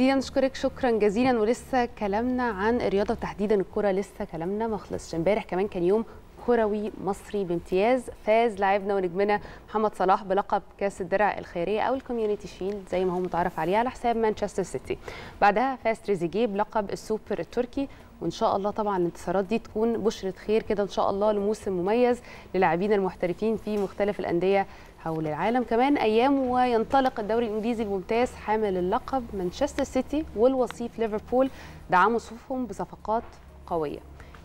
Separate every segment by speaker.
Speaker 1: دي نشكرك شكرا جزيلا ولسه كلامنا عن الرياضه وتحديدا الكره لسه كلامنا ما خلصش امبارح كمان كان يوم كروي مصري بامتياز فاز لاعبنا ونجمنا محمد صلاح بلقب كاس الدرع الخيريه او الكوميونتي شيلد زي ما هو متعرف عليه على حساب مانشستر سيتي بعدها فاز تريزيجيه بلقب السوبر التركي وان شاء الله طبعا الانتصارات دي تكون بشره خير كده ان شاء الله لموسم مميز للاعبين المحترفين في مختلف الانديه حول العالم كمان أيام وينطلق الدوري الإنجليزي الممتاز حامل اللقب مانشستر سيتي والوصيف ليفربول دعموا صفوفهم بصفقات قوية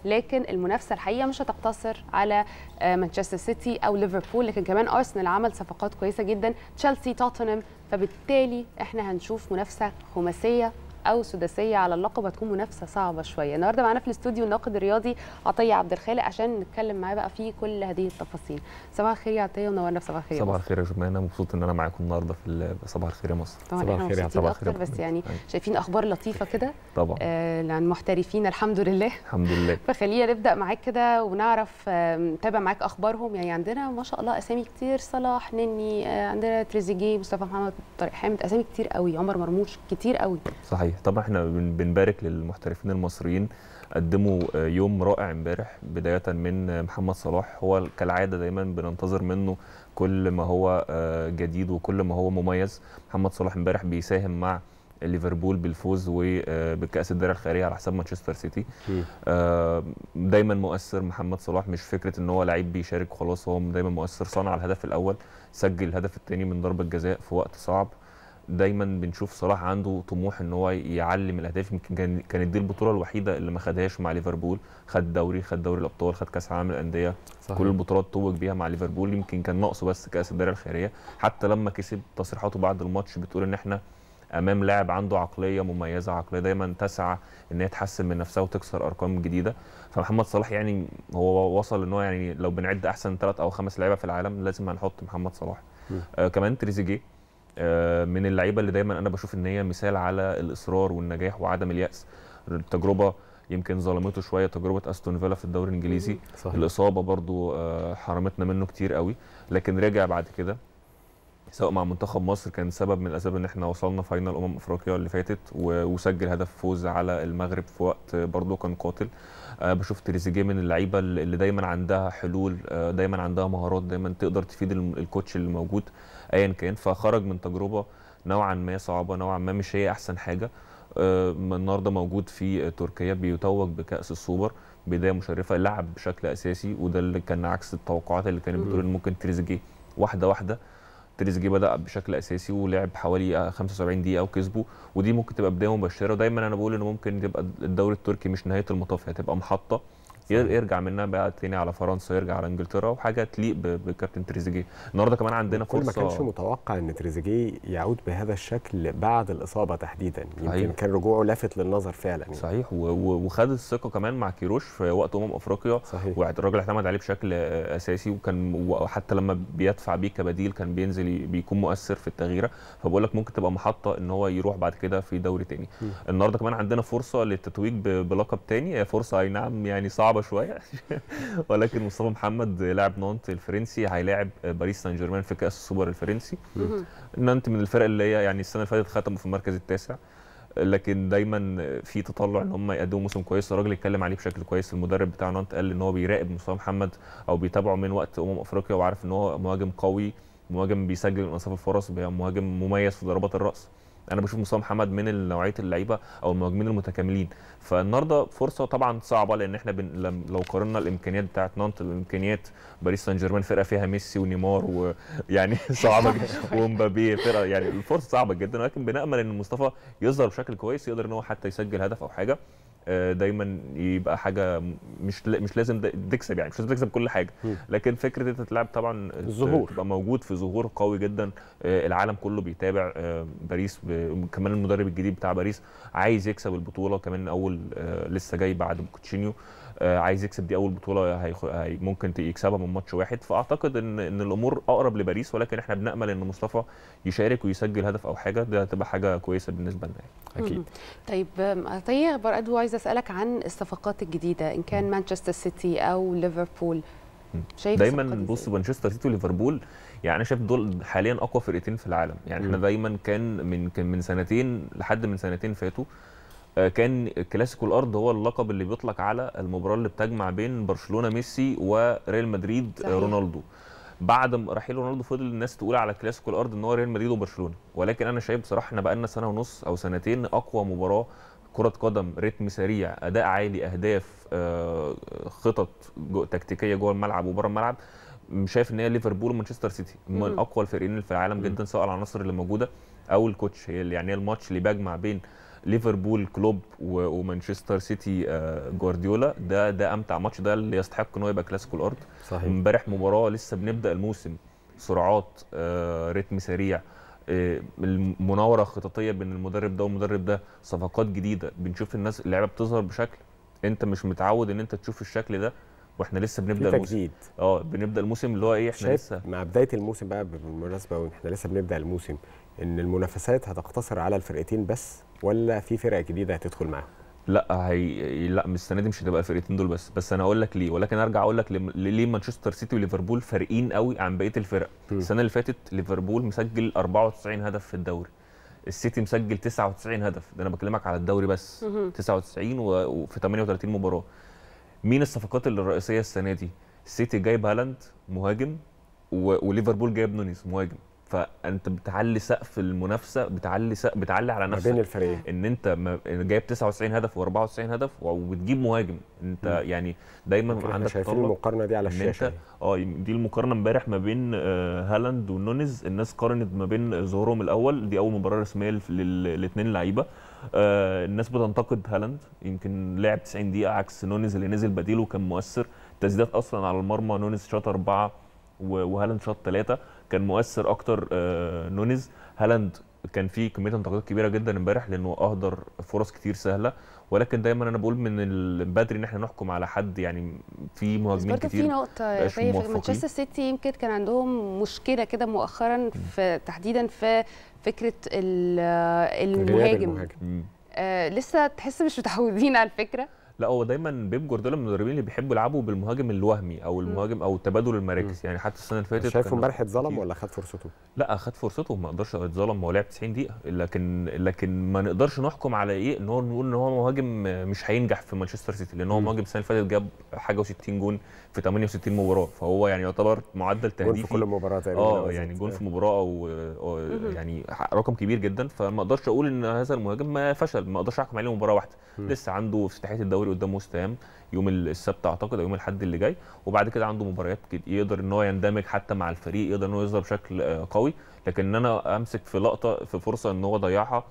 Speaker 1: لكن المنافسه الحقيقه مش هتقتصر على آه، مانشستر سيتي او ليفربول لكن كمان ارسنال عمل صفقات كويسه جدا تشيلسي توتنهام فبالتالي احنا هنشوف منافسه خماسيه او سداسيه على اللقب هتكون منافسه صعبه شويه النهارده معانا في الاستوديو الناقد الرياضي عطيه عبد الخالق عشان نتكلم معاه بقى في كل هذه التفاصيل صباح الخير يا عطيه ونورنا في صباح الخير صباح
Speaker 2: الخير يا جمانه مبسوط ان انا معاكم النهارده في صباح الخير يا مصر طبعا صباح الخير صباح الخير بس يعني أيوة.
Speaker 1: شايفين اخبار لطيفه كده طبعا آه محترفين الحمد لله الحمد لله فخلينا نبدا معاك كده ونعرف نتابع آه، معاك اخبارهم يعني عندنا ما شاء الله اسامي كتير صلاح نني آه، عندنا تريزيجيه مصطفى محمد طارق حامد اسامي كتير قوي عمر مرموش كتير قوي
Speaker 2: صحيح طبعا احنا بنبارك للمحترفين المصريين قدموا آه، يوم رائع امبارح بدايه من آه، محمد صلاح هو كالعاده دايما بننتظر منه كل ما هو آه، جديد وكل ما هو مميز محمد صلاح امبارح بيساهم مع ليفربول بالفوز وبكاس الدرع الخيريه على حساب مانشستر سيتي دايما مؤثر محمد صلاح مش فكره ان هو لعيب بيشارك خلاص هو دايما مؤثر صنع الهدف الاول سجل الهدف الثاني من ضربه جزاء في وقت صعب دايما بنشوف صلاح عنده طموح ان هو يعلم الاهداف يمكن كانت دي البطوله الوحيده اللي ما خدهاش مع ليفربول خد دوري خد دوري الابطال خد كاس العالم الانديه كل البطولات توج بيها مع ليفربول يمكن كان ناقصه بس كاس الدوري الخيريه حتى لما كسب تصريحاته بعد الماتش بتقول ان احنا امام لاعب عنده عقليه مميزه عقليه دايما تسعى ان هي تحسن من نفسها وتكسر ارقام جديده فمحمد صلاح يعني هو وصل ان هو يعني لو بنعد احسن ثلاث او خمس لعيبه في العالم لازم هنحط محمد صلاح آه كمان تريزيجيه آه، من اللعيبه اللي دايما انا بشوف ان هي مثال على الاصرار والنجاح وعدم الياس التجربه يمكن ظلمته شويه تجربه استون فيلا في الدوري الانجليزي صحيح. الاصابه برضو آه، حرمتنا منه كتير قوي لكن رجع بعد كده سواء مع منتخب مصر كان سبب من الاسباب ان احنا وصلنا فاينل امم افريقيا اللي فاتت وسجل هدف فوز على المغرب في وقت برضه كان قاتل أه بشوف تريزيجيه من اللعيبه اللي دايما عندها حلول أه دايما عندها مهارات دايما تقدر تفيد الكوتش اللي موجود ايا كان فخرج من تجربه نوعا ما صعبه نوعا ما مش هي احسن حاجه أه النهارده موجود في تركيا بيتوج بكاس السوبر بدايه مشرفه لعب بشكل اساسي وده اللي كان عكس التوقعات اللي كانت بتقول ممكن تريزيجيه واحده واحده تريزيجيه بدا بشكل اساسي ولعب حوالي 75 آه, دقيقه وكسبه ودي ممكن تبقى بدايه مبشره ودايما انا بقول ان ممكن تبقى الدوري التركي مش نهايه المطاف هتبقى محطه يرجع منها بقى تاني على فرنسا يرجع على انجلترا وحاجه تليق بكابتن تريزيجيه النهارده كمان عندنا فرصه ما كانش
Speaker 3: متوقع ان تريزيجيه يعود بهذا الشكل بعد الاصابه تحديدا صحيح. يمكن كان رجوعه لافت للنظر فعلا يعني. صحيح وخد الثقه كمان مع كيروش في
Speaker 2: وقت امم افريقيا صحيح والراجل اعتمد عليه بشكل اساسي وكان وحتى لما بيدفع بيه كبديل كان بينزل بيكون مؤثر في التغييره فبقول لك ممكن تبقى محطه ان هو يروح بعد كده في دوري تاني النهارده كمان عندنا فرصه للتتويج بلقب تاني فرصه اي نعم يعني صعب صعبه شويه ولكن مصطفى محمد لاعب نانت الفرنسي هيلاعب باريس سان جيرمان في كاس السوبر الفرنسي نانت من الفرق اللي هي يعني السنه اللي فاتت ختموا في المركز التاسع لكن دايما في تطلع ان هم يقدموا موسم كويس الراجل اتكلم عليه بشكل كويس المدرب بتاع نانت قال ان هو بيراقب مصطفى محمد او بيتابعه من وقت امم افريقيا وعارف ان هو مهاجم قوي مهاجم بيسجل من انصاف الفرص مهاجم مميز في ضربات الراس انا بشوف مصطفى محمد من نوعيه اللعيبه او المهاجمين المتكاملين فالنهارده فرصه طبعا صعبه لان احنا بن... لو قارنا الامكانيات بتاعت نانت الامكانيات باريس سان جيرمان فرقه فيها ميسي ونيمار ويعني صعبه جدا ومبابي فرقه يعني الفرصه صعبه جدا ولكن بنامل ان مصطفى يظهر بشكل كويس يقدر ان هو حتى يسجل هدف او حاجه آه، دايما يبقى حاجه مش مش لازم تكسب يعني مش لازم تكسب كل حاجه لكن فكره انت تلعب طبعا الظهور تبقى موجود في ظهور قوي جدا آه، العالم كله بيتابع آه، باريس كمان المدرب الجديد بتاع باريس عايز يكسب البطوله كمان اول لسه جاي بعد كوتشينيو عايز يكسب دي اول بطوله هيخ... هي ممكن يكسبها من ماتش واحد فاعتقد ان ان الامور اقرب لباريس ولكن احنا بنامل ان مصطفى يشارك ويسجل هدف او حاجه ده هتبقى حاجه كويسه بالنسبه لنا يعني.
Speaker 1: اكيد طيب طيب اخبار ادو اسالك عن الصفقات الجديده ان كان مانشستر سيتي او ليفربول شايف دايما
Speaker 2: بص مانشستر سيتي وليفربول يعني انا شايف دول حاليا اقوى فرقتين في العالم يعني احنا دايما كان من كان من سنتين لحد من سنتين فاتوا آه، كان كلاسيكو الارض هو اللقب اللي بيطلق على المباراه اللي بتجمع بين برشلونه ميسي وريال مدريد آه، صحيح. رونالدو بعد رحيل رونالدو فضل الناس تقول على كلاسيكو الارض ان هو ريال مدريد وبرشلونه ولكن انا شايف بصراحه احنا بقى لنا سنه ونص او سنتين اقوى مباراه كرة قدم رتم سريع أداء عالي أهداف آه، خطط تكتيكية جوه الملعب وبره الملعب شايف ان هي ليفربول ومانشستر سيتي من اقوى الفريقين في العالم جدا سواء العناصر اللي موجوده او الكوتش هي يعني الماتش اللي بيجمع بين ليفربول كلوب ومانشستر سيتي آه، جوارديولا ده ده امتع ماتش ده اللي يستحق ان هو يبقى كلاسيكو الارض صحيح امبارح مباراه لسه بنبدا الموسم سرعات آه، رتم سريع آه، المناوره خططيه بين المدرب ده والمدرب ده صفقات جديده بنشوف الناس اللعيبه بتظهر بشكل انت مش متعود ان انت تشوف الشكل ده واحنا لسه بنبدا الموسم اه بنبدا الموسم اللي هو ايه
Speaker 3: احنا لسه مع بدايه الموسم بقى بالمناسبه واحنا لسه بنبدا الموسم ان المنافسات هتقتصر على الفرقتين بس ولا في فرق جديده هتدخل معاهم؟
Speaker 2: لا هي لا مش السنه دي مش هتبقى الفرقتين دول بس بس انا اقول لك ليه ولكن ارجع اقول لك ليه مانشستر سيتي وليفربول فارقين قوي عن بقيه الفرق م. السنه اللي فاتت ليفربول مسجل 94 هدف في الدوري السيتي مسجل 99 هدف ده انا بكلمك على الدوري بس م. 99 وفي 38 مباراه مين الصفقات الرئيسيه السنه دي السيتي جايب هالاند مهاجم وليفربول جايب نونيز مهاجم فانت بتعلي سقف المنافسه بتعلي سقف بتعلي على نفسك ما بين الفريقين ان انت جايب 99 هدف و94 هدف وبتجيب مهاجم انت م. يعني دايما عندك شايفين المقارنه دي على الشاشه يعني. اه دي المقارنه امبارح ما بين آه، هالاند ونونيز الناس قارنت ما بين ظهورهم الاول دي اول مباراه رسميه للاثنين لعيبه آه الناس بتنتقد هالاند يمكن لعب 90 دقيقه عكس نونيز اللي نزل بديله وكان مؤثر تسديدات اصلا على المرمى نونيز شاط اربعه وهالاند شاط ثلاثه كان مؤثر اكتر آه، نونيز هالاند كان في كميه انتقادات كبيره جدا امبارح لانه اهدر فرص كتير سهله ولكن دايما انا بقول من بدري ان احنا نحكم على حد يعني في مهاجمين كتير في نقطه في مانشستر
Speaker 1: سيتي يمكن كان عندهم مشكله كده مؤخرا في تحديدا في فكره المهاجم, المهاجم. آه لسه تحس مش متعودين على الفكره
Speaker 2: لا هو دايما بيب جوارديولا من المدربين اللي بيحبوا يلعبوا بالمهاجم الوهمي او المهاجم او تبادل المراكز يعني حتى السنه اللي فاتت شايفه امبارح
Speaker 3: اتظلم ولا خد فرصته؟
Speaker 2: لا خد فرصته ما اقدرش اتظلم هو لعب 90 دقيقه لكن لكن ما نقدرش نحكم على ايه ان هو نقول ان هو مهاجم مش هينجح في مانشستر سيتي لان هو مهاجم السنه اللي فاتت جاب حاجه و60 جون في 68 مباراه فهو يعني يعتبر معدل تهديفي جون في كل مباراه تقريبا اه يعني جون في مباراه او يعني رقم كبير جدا فما اقدرش اقول ان هذا المهاجم ما فشل ما اقدرش احكم عليه مباراه واحده لسه عنده افتتاحيه الدوري الدوري قدام وست هام يوم السبت اعتقد او يوم الاحد اللي جاي وبعد كده عنده مباريات يقدر ان هو يندمج حتى مع الفريق يقدر ان هو يظهر بشكل آه، قوي لكن ان انا امسك في لقطه في فرصه ان هو ضيعها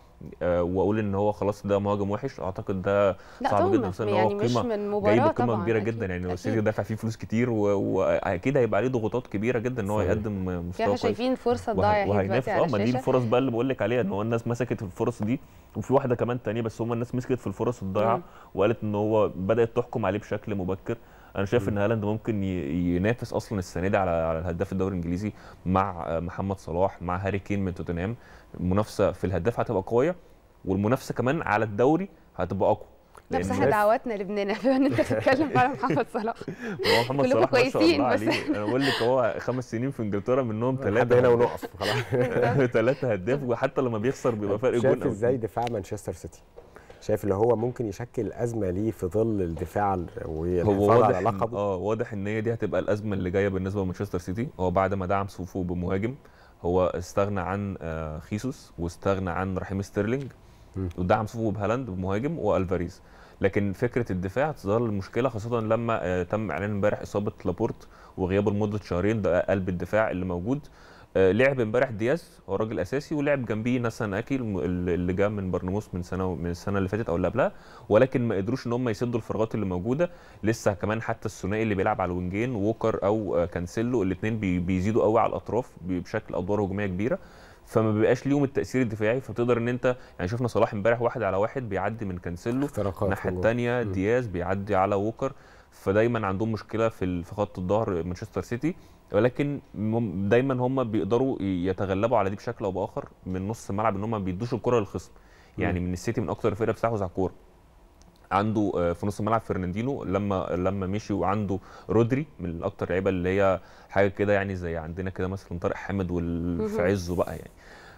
Speaker 2: آه، واقول ان هو خلاص ده مهاجم وحش اعتقد ده صعب جدا بس يعني هو قيمه جايب قيمه كبيره أكيد. جدا يعني السيتي دافع فيه فلوس كتير واكيد هيبقى عليه ضغوطات كبيره جدا ان هو يقدم مستوى كويس شايفين فرصه ضايعه وهينافس اه ما دي الفرص بقى اللي بقول لك عليها ان هو الناس مسكت الفرص دي وفي واحده كمان ثانيه بس هم الناس مسكت في الفرص الضايعه وقالت ان هو بدات تحكم عليه بشكل مبكر انا شايف ان هالاند ممكن ينافس اصلا السنه دي على على الهداف الدوري الانجليزي مع محمد صلاح مع هاري كين من توتنهام المنافسه في الهداف هتبقى قويه والمنافسه كمان على الدوري هتبقى اقوى لا بس احنا
Speaker 1: دعواتنا لبنان بما ان انت بتتكلم على محمد صلاح هو محمد صلاح كويسين بس انا بقول
Speaker 2: لك هو خمس سنين في انجلترا منهم ثلاثه هنا ونقف خلاص ثلاثه هداف وحتى لما بيخسر بيبقى فرق جون شايف ازاي
Speaker 3: دفاع مانشستر سيتي شايف اللي هو ممكن يشكل ازمه ليه في ظل الدفاع والحفاظ على لقبه
Speaker 2: اه واضح ان هي دي هتبقى الازمه اللي جايه بالنسبه لمانشستر سيتي هو بعد ما دعم صفوفه بمهاجم هو استغنى عن آه، خيسوس واستغنى عن رحيم ستيرلينج ودعم صفوفه بهالاند بمهاجم والفاريز لكن فكره الدفاع تظل مشكله خاصه لما آه، تم اعلان امبارح اصابه لابورت وغيابه لمده شهرين ده قلب الدفاع اللي موجود آه، لعب امبارح دياز هو راجل اساسي ولعب جنبيه اكي اللي جاء من برنموس من سنه من السنه اللي فاتت او اللي قبلها ولكن ما قدروش ان هم يسدوا الفراغات اللي موجوده لسه كمان حتى الثنائي اللي بيلعب على الوينجين ووكر او آه، كانسيلو الاثنين بيزيدوا قوي على الاطراف بشكل ادوار هجوميه كبيره فما بيبقاش ليهم التاثير الدفاعي فتقدر ان انت يعني شفنا صلاح امبارح واحد على واحد بيعدي من كانسيلو الناحيه الثانيه دياز بيعدي على ووكر فدايما عندهم مشكله في خط الظهر مانشستر سيتي ولكن دايما هم بيقدروا يتغلبوا على دي بشكل او باخر من نص الملعب ان هم ما بيدوش الكره للخصم يعني من السيتي من اكتر الفرق بتحوز على الكوره عنده آه، في نص الملعب فرناندينو لما لما مشي وعنده رودري من اكتر اللعيبه اللي هي حاجه كده يعني زي عندنا كده مثلا طارق حامد في عزه بقى يعني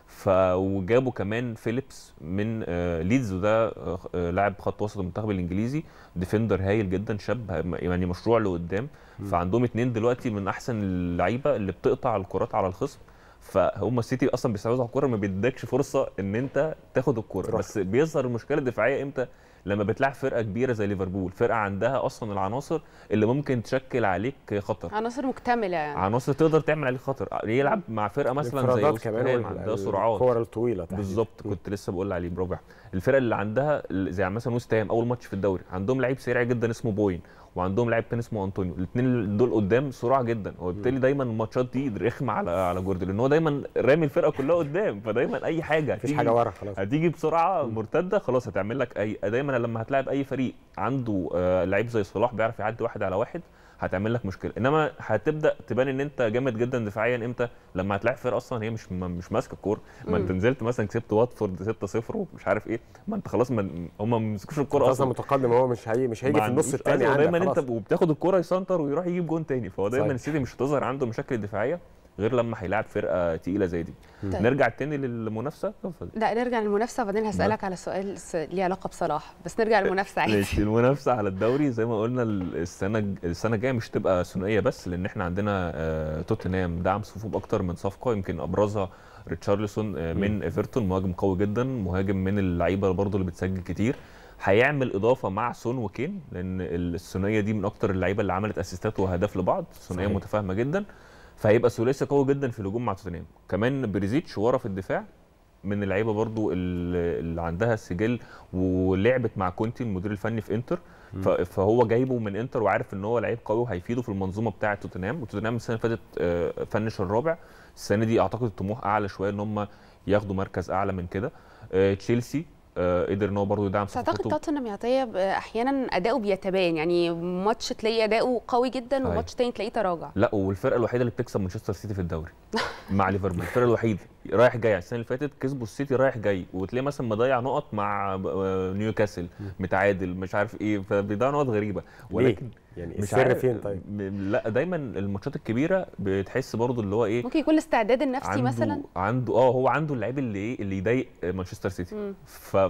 Speaker 2: ف وجابوا كمان فيليبس من آه، ليدز وده آه، لاعب خط وسط المنتخب الانجليزي ديفندر هايل جدا شاب يعني مشروع لقدام فعندهم اثنين دلوقتي من احسن اللعيبه اللي بتقطع الكرات على الخصم فهم السيتي اصلا بيستحوذوا على الكوره ما بيدكش فرصه ان انت تاخد الكوره بس بيظهر المشكله الدفاعيه امتى لما بتلعب فرقه كبيره زي ليفربول فرقه عندها اصلا العناصر اللي ممكن تشكل عليك خطر
Speaker 1: عناصر مكتمله يعني
Speaker 2: عناصر تقدر تعمل عليك خطر يلعب مع فرقه مثلا زي كمان عندها سرعات الكور الطويله بالظبط كنت لسه بقول عليه برافو الفرقه اللي عندها زي مثلا وستهام اول ماتش في الدوري عندهم لعيب سريع جدا اسمه بوين وعندهم لاعب تاني اسمه انطونيو الاثنين دول قدام صراع جدا وبالتالي دايما الماتشات دي رخمه على على جوردن لان هو دايما رامي الفرقه كلها قدام فدايما اي حاجه مفيش حاجه ورا خلاص هتيجي بسرعه مرتده خلاص هتعمل لك اي دايما لما هتلاعب اي فريق عنده آه، لعيب زي صلاح بيعرف يعدي واحد على واحد هتعمل لك مشكله انما هتبدا تبان ان انت جامد جدا دفاعيا امتى لما هتلاعب فرقه اصلا هي مش مش ماسكه الكوره ما انت نزلت مثلا كسبت واتفورد 6-0 ومش عارف ايه ما انت خلاص ما هم ما مسكوش الكوره اصلا متقدم هو مش هي مش هيجي في النص الثاني دايما انت وبتاخد الكوره يسنتر ويروح يجيب جون تاني فهو دايما السيتي مش هتظهر عنده مشاكل دفاعيه غير لما هيلاعب فرقه تقيله زي دي طيب. نرجع تاني للمنافسه
Speaker 1: لا نرجع للمنافسه وبعدين هسالك نعم. على سؤال ليه علاقه بصلاح بس نرجع للمنافسه عادي ماشي
Speaker 2: المنافسه على الدوري زي ما قلنا السنه السنه الجايه مش تبقى ثنائيه بس لان احنا عندنا آه، توتنهام دعم صفوف اكتر من صفقه يمكن ابرزها ريتشارلسون آه، من ايفرتون مهاجم قوي جدا مهاجم من اللعيبه برضه اللي بتسجل كتير هيعمل اضافه مع سون وكين لان الثنائيه دي من اكتر اللعيبه اللي عملت اسيستات واهداف لبعض ثنائيه متفاهمه جدا فهيبقى ثلاثي قوي جدا في الهجوم مع توتنهام كمان بريزيتش ورا في الدفاع من اللعيبه برضو اللي عندها سجل ولعبت مع كونتي المدير الفني في انتر فهو جايبه من انتر وعارف ان هو لعيب قوي وهيفيده في المنظومه بتاعه توتنهام وتوتنهام السنه اللي فاتت آه، فنش الرابع السنه دي اعتقد الطموح اعلى شويه ان هم ياخدوا مركز اعلى من كده آه، تشيلسي آه، قدر ان هو برضه يدعم صفقته اعتقد توتنهام
Speaker 1: يعطيه احيانا اداؤه بيتبان يعني ماتش تلاقيه اداؤه قوي جدا أيوة. وماتش تاني تلاقيه تراجع
Speaker 2: لا والفرقه الوحيده اللي بتكسب مانشستر سيتي في الدوري مع ليفربول الفرقه الوحيده رايح جاي يعني السنه اللي فاتت كسبوا السيتي رايح جاي وتلاقي مثلا مضيع نقط مع آه، نيوكاسل متعادل مش عارف ايه فبيضيع نقط غريبه ولكن
Speaker 1: ليه؟ يعني مش السر فين
Speaker 2: طيب لا دايما الماتشات الكبيره بتحس برضو اللي هو ايه ممكن
Speaker 1: يكون الاستعداد النفسي عنده مثلا
Speaker 2: عنده اه هو عنده اللعيب اللي ايه اللي يضايق مانشستر سيتي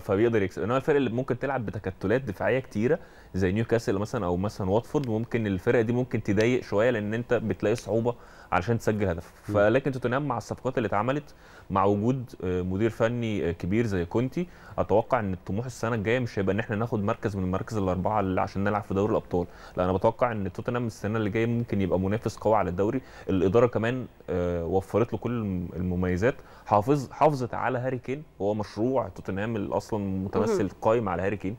Speaker 2: فبيقدر يكسب انما الفرق اللي ممكن تلعب بتكتلات دفاعيه كتيره زي نيوكاسل مثلا او مثلا واتفورد ممكن الفرقه دي ممكن تضايق شويه لان انت بتلاقي صعوبه علشان تسجل هدف فلكن توتنهام مع الصفقات اللي اتعملت مع وجود آه، مدير فني آه، كبير زي كونتي اتوقع ان الطموح السنه الجايه مش هيبقى ان احنا ناخد مركز من المراكز الاربعه اللي عشان نلعب في دوري الابطال لا انا بتوقع ان توتنهام السنه اللي جايه ممكن يبقى منافس قوي على الدوري الاداره كمان آه، وفرت له كل المميزات حافظ حافظت على هاري كين هو مشروع توتنهام اللي اصلا متمثل قايم على هاري كين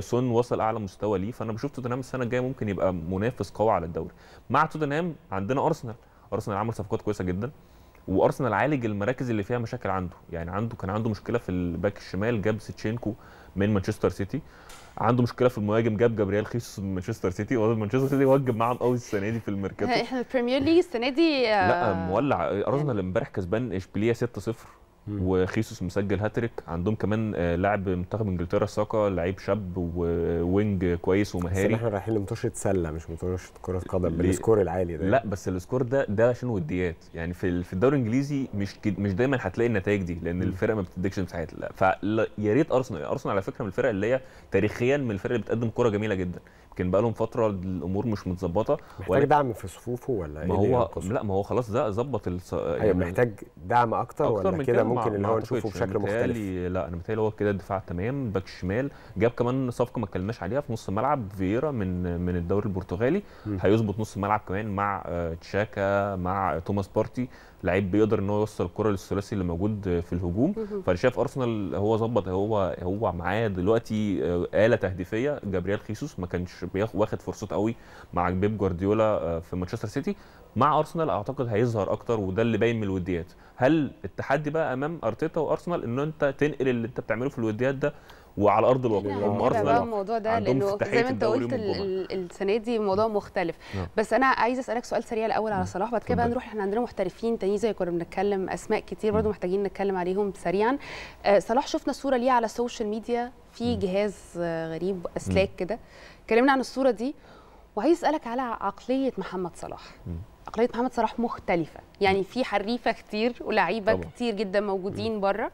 Speaker 2: سون وصل اعلى مستوى ليه فانا بشوف توتنهام السنه الجايه ممكن يبقى منافس قوي على الدوري مع توتنهام عندنا ارسنال ارسنال عمل صفقات كويسه جدا وارسنال عالج المراكز اللي فيها مشاكل عنده يعني عنده كان عنده مشكله في الباك الشمال جاب سيتشينكو من مانشستر سيتي عنده مشكله في المهاجم جاب جابرييل خيسوس من مانشستر سيتي مانشستر سيتي وجب معاهم قوي السنه دي في الميركاتو احنا
Speaker 1: البريمير ليج السنه دي لا آه،
Speaker 2: مولع يعني ارسنال امبارح كسبان اشبيليه 6-0 وخيسوس مسجل هاتريك عندهم كمان آه، لاعب منتخب انجلترا ساكا لعيب شاب ووينج كويس ومهاري بس احنا
Speaker 3: رايحين لمتوشه سله مش متوشه كره قدم بالسكور العالي ده لا
Speaker 2: بس السكور ده ده عشان وديات يعني في في الدوري الانجليزي مش مش دايما هتلاقي النتائج دي لان الفرق ما بتديكش مساحات فيا ريت ارسنال ارسنال على فكره من الفرق اللي هي تاريخيا من الفرق اللي بتقدم كره جميله جدا كان بقى لهم فتره الامور مش متظبطه محتاج
Speaker 3: دعم في صفوفه ولا إيه ما هو
Speaker 2: إيه لا ما هو خلاص ده ظبط الص... أيوة، يعني محتاج
Speaker 3: دعم اكتر, أكتر ولا كده ممكن ان هو نشوفه بشكل مختلف
Speaker 2: لا انا متهيألي هو كده الدفاع تمام باك شمال جاب كمان صفقه ما اتكلمناش عليها في نص الملعب فييرا من من الدوري البرتغالي هيظبط نص الملعب كمان مع آه، تشاكا مع توماس بارتي لعيب بيقدر ان هو يوصل الكره للثلاثي اللي موجود في الهجوم فانا شايف ارسنال هو ظبط هو هو معاه دلوقتي آه، اله تهديفيه جابرييل خيسوس ما كانش واخد فرصته قوي مع بيب جوارديولا آه، في مانشستر سيتي مع ارسنال اعتقد هيظهر اكتر وده اللي باين من الوديات هل التحدي بقى امام ارتيتا وارسنال ان انت تنقل اللي انت بتعمله في الوديات ده وعلى ارض الواقع نعم. هم ارسنال الموضوع ده لانه زي ما انت قلت
Speaker 1: السنه دي موضوع مختلف نعم. بس انا عايز اسالك سؤال سريع الاول على نعم. صلاح بعد كده بقى نروح احنا عندنا محترفين تاني زي كنا بنتكلم اسماء كتير برضو محتاجين نتكلم عليهم سريعا آه، صلاح شفنا صوره ليه على السوشيال ميديا في جهاز آه، غريب اسلاك كده اتكلمنا عن الصوره دي وعايز اسالك على عقليه محمد صلاح عقليه محمد صلاح مختلفه يعني في حريفه كتير ولاعيبه كتير جدا موجودين بره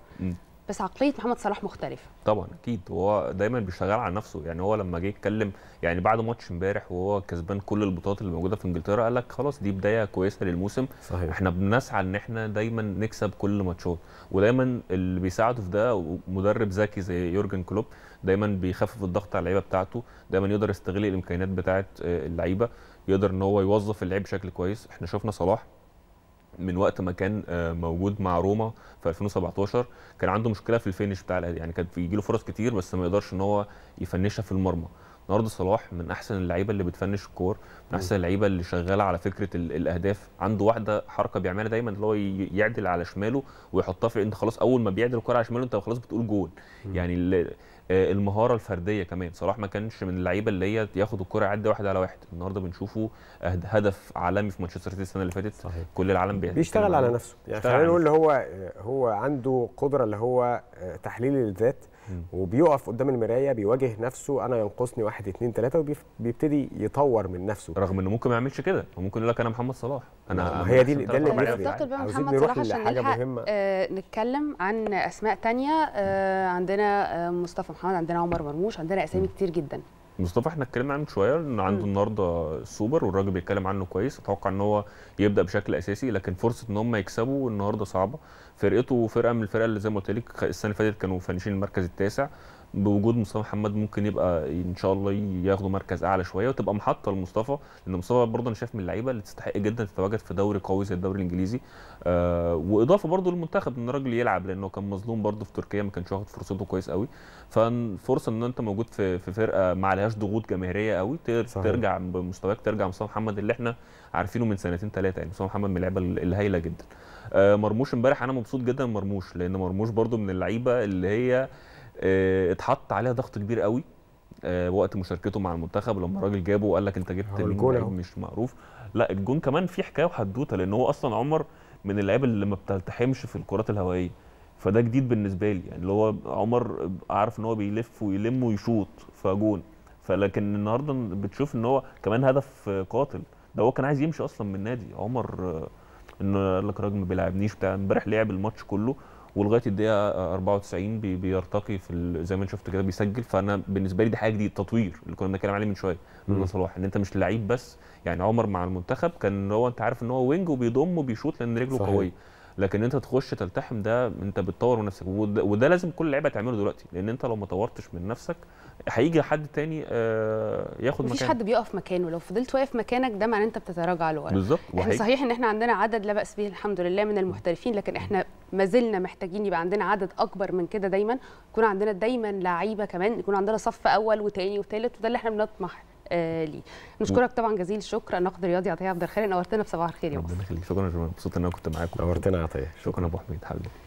Speaker 1: بس عقليه محمد صلاح مختلفه
Speaker 2: طبعا اكيد هو دايما بيشتغل على نفسه يعني هو لما جه يتكلم يعني بعد ماتش امبارح وهو كسبان كل البطولات اللي موجوده في انجلترا قال لك خلاص دي بدايه كويسه للموسم صحيح. احنا بنسعى ان احنا دايما نكسب كل ماتشات ودايما اللي بيساعده في ده مدرب ذكي زي يورجن كلوب دايما بيخفف الضغط على اللعيبه بتاعته دايما يقدر يستغل الامكانيات بتاعه آه، اللعيبه يقدر ان هو يوظف اللعيب بشكل كويس احنا شفنا صلاح من وقت ما كان آه، موجود مع روما في 2017 كان عنده مشكله في الفينش بتاع يعني كان بيجي له فرص كتير بس ما يقدرش ان هو يفنشها في المرمى النهارده صلاح من احسن اللعيبه اللي بتفنش الكور من احسن اللعيبه اللي شغاله على فكره الاهداف عنده واحده حركه بيعملها دايما اللي هو يعدل على شماله ويحطها في انت خلاص اول ما بيعدل الكره على شماله انت خلاص بتقول جول يعني آه، المهاره الفرديه كمان صلاح ما كانش من اللعيبه اللي هي ياخد الكره يعدي واحد على واحد النهارده بنشوفه هدف عالمي في مانشستر سيتي السنه اللي فاتت صحيح. كل العالم بيشتغل على نفسه يعني خلينا نقول
Speaker 3: هو آه، هو عنده قدره اللي هو آه، تحليل الذات وبيقف قدام المرايه بيواجه نفسه انا ينقصني واحد اثنين ثلاثه وبيبتدي يطور من نفسه رغم انه ممكن ما يعملش
Speaker 2: كده وممكن يقول لك انا محمد صلاح انا هي دي ده اللي بيفرق بقى محمد صلاح عشان حاجه مهمة.
Speaker 1: آه نتكلم عن اسماء تانية آه عندنا آه مصطفى محمد عندنا عمر مرموش عندنا اسامي كتير جدا
Speaker 2: مصطفى احنا اتكلمنا عنه شويه ان عنده النهارده السوبر والراجل بيتكلم عنه كويس اتوقع ان هو يبدا بشكل اساسي لكن فرصه ان هم يكسبوا النهارده صعبه فرقته فرقه من الفرق اللي زي ما قلت لك السنه اللي فاتت كانوا فانيشين المركز التاسع بوجود مصطفى محمد ممكن يبقى ان شاء الله ياخدوا مركز اعلى شويه وتبقى محطه لمصطفى لان مصطفى برضه انا شايف من اللعيبه اللي تستحق جدا تتواجد في دوري قوي زي الدوري الانجليزي آه واضافه برضه للمنتخب ان الراجل يلعب لانه كان مظلوم برضه في تركيا ما كانش واخد فرصته كويس قوي فالفرصه ان انت موجود في في فرقه ما عليهاش ضغوط جماهيريه قوي ترجع بمستواك ترجع مصطفى محمد اللي احنا عارفينه من سنتين ثلاثه يعني مصطفى محمد من اللعيبه الهايله جدا آه، مرموش امبارح انا مبسوط جدا مرموش لان مرموش برده من اللعيبه اللي هي آه، اتحط عليها ضغط كبير قوي آه، وقت مشاركته مع المنتخب لما الراجل جابه وقال لك انت جبت الجون مش معروف لا الجون كمان في حكايه وحدوته لان هو اصلا عمر من اللعيبه اللي ما بتلتحمش في الكرات الهوائيه فده جديد بالنسبه لي يعني اللي هو عمر عارف ان هو بيلف ويلم ويشوط فجون فلكن النهارده بتشوف ان هو كمان هدف قاتل ده هو كان عايز يمشي اصلا من النادي عمر انه قال لك راجل ما بيلعبنيش بتاع امبارح لعب الماتش كله ولغايه الدقيقه 94 بي بيرتقي في زي ما انت شفت كده بيسجل فانا بالنسبه لي دي حاجه جديده تطوير اللي كنا بنتكلم عليه من شويه من صلاح ان انت مش لعيب بس يعني عمر مع المنتخب كان هو انت عارف ان هو وينج وبيضم وبيشوط لان رجله صحيح. قويه لكن انت تخش تلتحم ده انت بتطور من نفسك وده, لازم كل لعيبه تعمله دلوقتي لان انت لو ما طورتش من نفسك هيجي حد تاني آه ياخد مكانك مفيش حد
Speaker 1: بيقف مكانه لو فضلت واقف مكانك ده معناه انت بتتراجع لورا بالظبط احنا صحيح ان احنا عندنا عدد لا باس به الحمد لله من المحترفين لكن احنا ما زلنا محتاجين يبقى عندنا عدد اكبر من كده دايما يكون عندنا دايما لعيبه كمان يكون عندنا صف اول وتاني وتالت وده اللي احنا بنطمح آه، لي نشكرك طبعا جزيل الشكر الناقد الرياضي عطيه عبد الخالق نورتنا بصباح الخير يا مصر
Speaker 2: يخليك شكرا يا جماعه مبسوط ان انا كنت معاكم نورتنا يا عطيه شكرا ابو حميد حبيبي